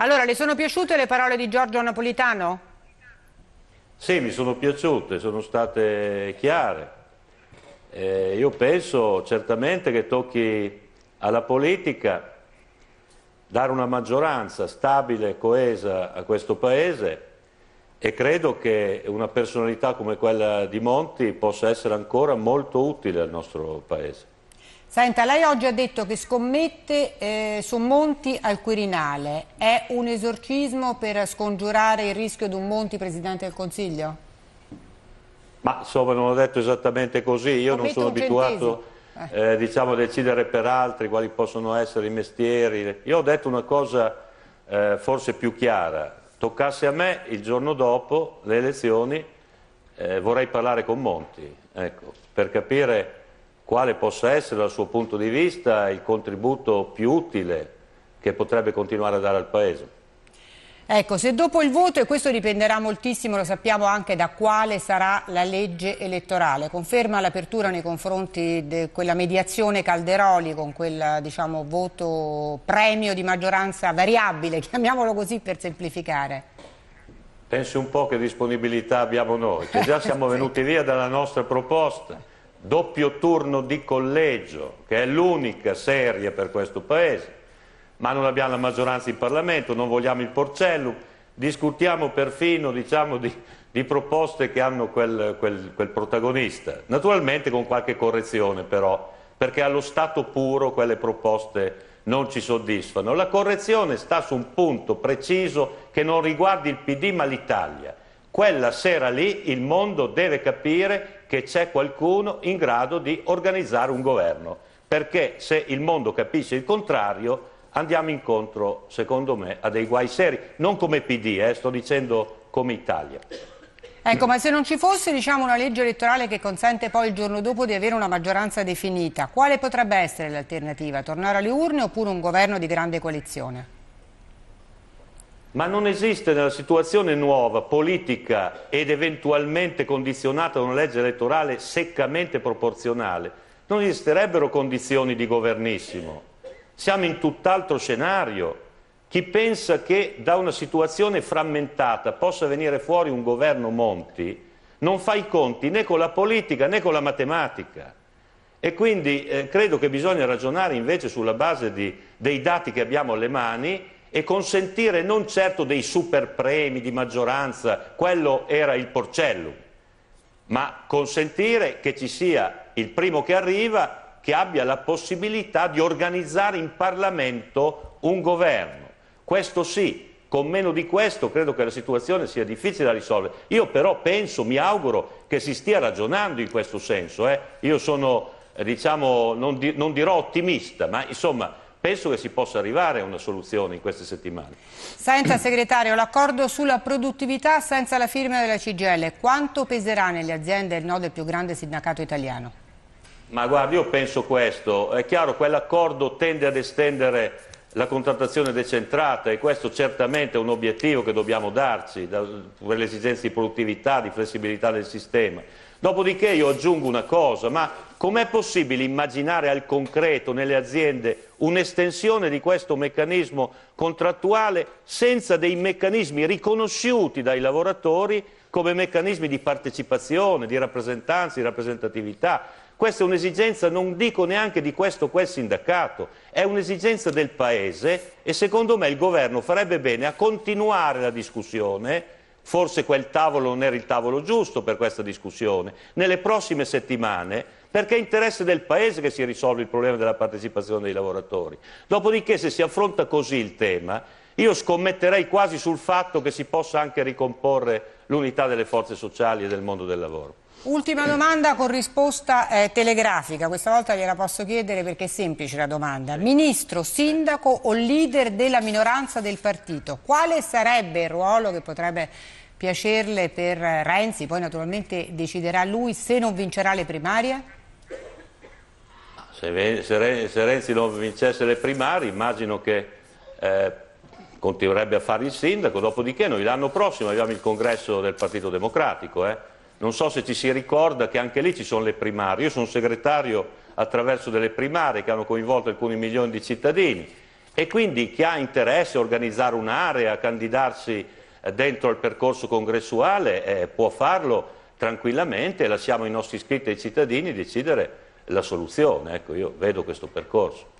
Allora, le sono piaciute le parole di Giorgio Napolitano? Sì, mi sono piaciute, sono state chiare. Eh, io penso certamente che tocchi alla politica dare una maggioranza stabile, e coesa a questo Paese e credo che una personalità come quella di Monti possa essere ancora molto utile al nostro Paese. Senta, lei oggi ha detto che scommette eh, su Monti al Quirinale. È un esorcismo per scongiurare il rischio di un Monti Presidente del Consiglio? Ma insomma non ho detto esattamente così, io Scommette non sono abituato eh. eh, diciamo, a decidere per altri quali possono essere i mestieri. Io ho detto una cosa eh, forse più chiara, toccasse a me il giorno dopo le elezioni eh, vorrei parlare con Monti, ecco, per capire quale possa essere dal suo punto di vista il contributo più utile che potrebbe continuare a dare al Paese. Ecco, se dopo il voto, e questo dipenderà moltissimo, lo sappiamo anche da quale sarà la legge elettorale, conferma l'apertura nei confronti di quella mediazione Calderoli con quel diciamo, voto premio di maggioranza variabile, chiamiamolo così per semplificare. Pensi un po' che disponibilità abbiamo noi, che già siamo venuti via dalla nostra proposta doppio turno di collegio, che è l'unica seria per questo Paese, ma non abbiamo la maggioranza in Parlamento, non vogliamo il porcellum, discutiamo perfino diciamo, di, di, proposte che hanno quel, quel, quel protagonista, naturalmente con qualche correzione però, perché allo stato puro quelle proposte non ci soddisfano. La correzione sta su un punto preciso che non riguarda il PD ma l'Italia quella sera lì il mondo deve capire che c'è qualcuno in grado di organizzare un governo, perché se il mondo capisce il contrario andiamo incontro, secondo me, a dei guai seri, non come PD, eh, sto dicendo come Italia. Ecco, ma se non ci fosse diciamo, una legge elettorale che consente poi il giorno dopo di avere una maggioranza definita, quale potrebbe essere l'alternativa? Tornare alle urne oppure un governo di grande coalizione? ma non esiste nella situazione nuova, politica ed eventualmente condizionata da una legge elettorale seccamente proporzionale, non esisterebbero condizioni di governissimo. Siamo in tutt'altro scenario. Chi pensa che da una situazione frammentata possa venire fuori un governo Monti non fa i conti né con la politica né con la matematica. E quindi eh, credo che bisogna ragionare invece sulla base di, dei dati che abbiamo alle mani e consentire non certo dei super premi di maggioranza, quello era il porcello, ma consentire che ci sia il primo che arriva che abbia la possibilità di organizzare in Parlamento un governo. Questo sì, con meno di questo credo che la situazione sia difficile da risolvere. Io però penso, mi auguro che si stia ragionando in questo senso. Eh. Io sono, diciamo, non, di, non dirò ottimista, ma insomma Penso che si possa arrivare a una soluzione in queste settimane. Senta segretario, l'accordo sulla produttività senza la firma della CGL, quanto peserà nelle aziende il no del più grande sindacato italiano? Ma guardi, io penso questo. È chiaro, quell'accordo tende ad estendere la contrattazione decentrata e questo certamente è un obiettivo che dobbiamo darci da, per le esigenze di produttività, di flessibilità del sistema. Dopodiché io aggiungo una cosa, ma com'è possibile immaginare al concreto nelle aziende un'estensione di questo meccanismo contrattuale senza dei meccanismi riconosciuti dai lavoratori come meccanismi di partecipazione, di rappresentanza, di rappresentatività? Questa è un'esigenza, non dico neanche di questo o quel sindacato, è un'esigenza del Paese e secondo me il Governo farebbe bene a continuare la discussione, forse quel tavolo non era il tavolo giusto per questa discussione, nelle prossime settimane, perché è interesse del Paese che si risolva il problema della partecipazione dei lavoratori. Dopodiché se si affronta così il tema, io scommetterei quasi sul fatto che si possa anche ricomporre l'unità delle forze sociali e del mondo del lavoro. Ultima domanda con risposta eh, telegrafica, questa volta gliela posso chiedere perché è semplice la domanda. Ministro, sindaco o leader della minoranza del partito, quale sarebbe il ruolo che potrebbe piacerle per eh, Renzi? Poi naturalmente deciderà lui se non vincerà le primarie? Ah, se, se, se Renzi non vincesse le primarie immagino che eh, continuerebbe a fare il sindaco, dopodiché noi l'anno prossimo abbiamo il congresso del Partito Democratico. Eh. Non so se ci si ricorda che anche lì ci sono le primarie. Io sono segretario attraverso delle primarie che hanno coinvolto alcuni milioni di cittadini e quindi chi ha interesse a organizzare un'area, a candidarsi eh, dentro al percorso congressuale eh, può farlo tranquillamente e lasciamo i nostri iscritti ai cittadini decidere la soluzione. Ecco, io vedo questo percorso.